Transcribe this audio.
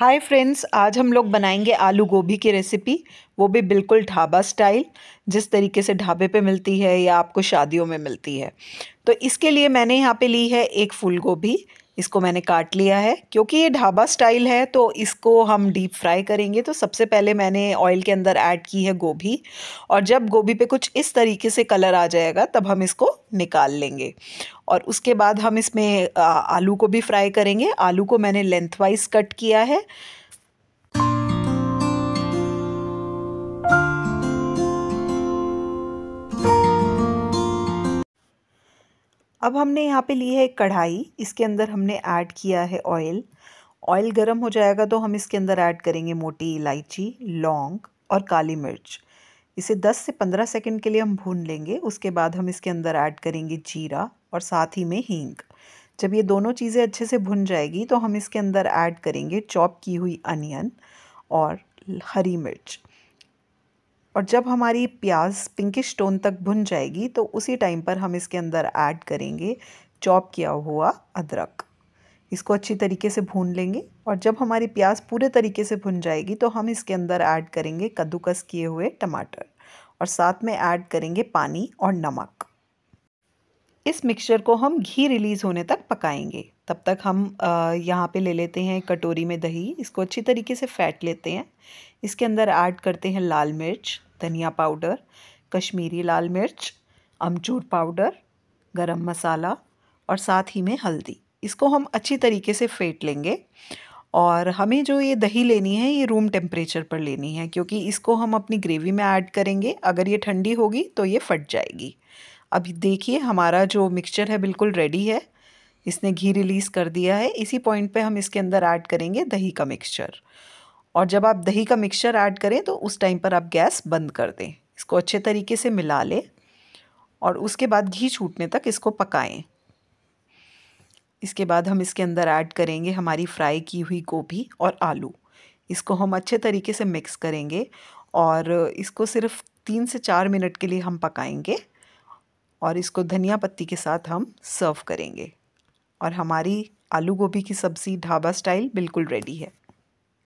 hi friends आज हम लोग बनाएंगे आलू गोभी की रेसिपी वो भी बिल्कुल ढाबा स्टाइल जिस तरीके से ढाबे पे मिलती है या आपको शादियों में मिलती है तो इसके लिए मैंने यहाँ पे ली है एक फूल गोभी इसको मैंने काट लिया है क्योंकि ये ढाबा स्टाइल है तो इसको हम डीप फ्राई करेंगे तो सबसे पहले मैंने ऑयल के अंदर ऐड की है गोभी और जब गोभी पे कुछ इस तरीके से कलर आ जाएगा तब हम इसको निकाल लेंगे और उसके बाद हम इसमें आलू को भी फ्राई करेंगे आलू को मैंने लेंथवाइज कट किया है अब हमने यहाँ पे ली है एक कढ़ाई इसके अंदर हमने ऐड किया है ऑयल ऑयल गर्म हो जाएगा तो हम इसके अंदर ऐड करेंगे मोटी इलायची लौंग और काली मिर्च इसे 10 से 15 सेकंड के लिए हम भून लेंगे उसके बाद हम इसके अंदर ऐड करेंगे जीरा और साथ ही में हींग जब ये दोनों चीज़ें अच्छे से भुन जाएगी तो हम इसके अंदर ऐड करेंगे चॉप की हुई अनियन और हरी मिर्च और जब हमारी प्याज पिंकिश टोन तक भुन जाएगी तो उसी टाइम पर हम इसके अंदर ऐड करेंगे चॉप किया हुआ अदरक इसको अच्छी तरीके से भून लेंगे और जब हमारी प्याज पूरे तरीके से भुन जाएगी तो हम इसके अंदर ऐड करेंगे कद्दूकस किए हुए टमाटर और साथ में ऐड करेंगे पानी और नमक इस मिक्सचर को हम घी रिलीज़ होने तक पकाएंगे तब तक हम यहाँ पे ले लेते हैं कटोरी में दही इसको अच्छी तरीके से फैट लेते हैं इसके अंदर ऐड करते हैं लाल मिर्च धनिया पाउडर कश्मीरी लाल मिर्च अमचूर पाउडर गरम मसाला और साथ ही में हल्दी इसको हम अच्छी तरीके से फेंट लेंगे और हमें जो ये दही लेनी है ये रूम टेम्परेचर पर लेनी है क्योंकि इसको हम अपनी ग्रेवी में ऐड करेंगे अगर ये ठंडी होगी तो ये फट जाएगी अब देखिए हमारा जो मिक्सचर है बिल्कुल रेडी है इसने घी रिलीज़ कर दिया है इसी पॉइंट पे हम इसके अंदर ऐड करेंगे दही का मिक्सचर और जब आप दही का मिक्सचर ऐड करें तो उस टाइम पर आप गैस बंद कर दें इसको अच्छे तरीके से मिला लें और उसके बाद घी छूटने तक इसको पकाएं इसके बाद हम इसके अंदर ऐड करेंगे हमारी फ्राई की हुई गोभी और आलू इसको हम अच्छे तरीके से मिक्स करेंगे और इसको सिर्फ तीन से चार मिनट के लिए हम पकाएंगे और इसको धनिया पत्ती के साथ हम सर्व करेंगे और हमारी आलू गोभी की सब्ज़ी ढाबा स्टाइल बिल्कुल रेडी है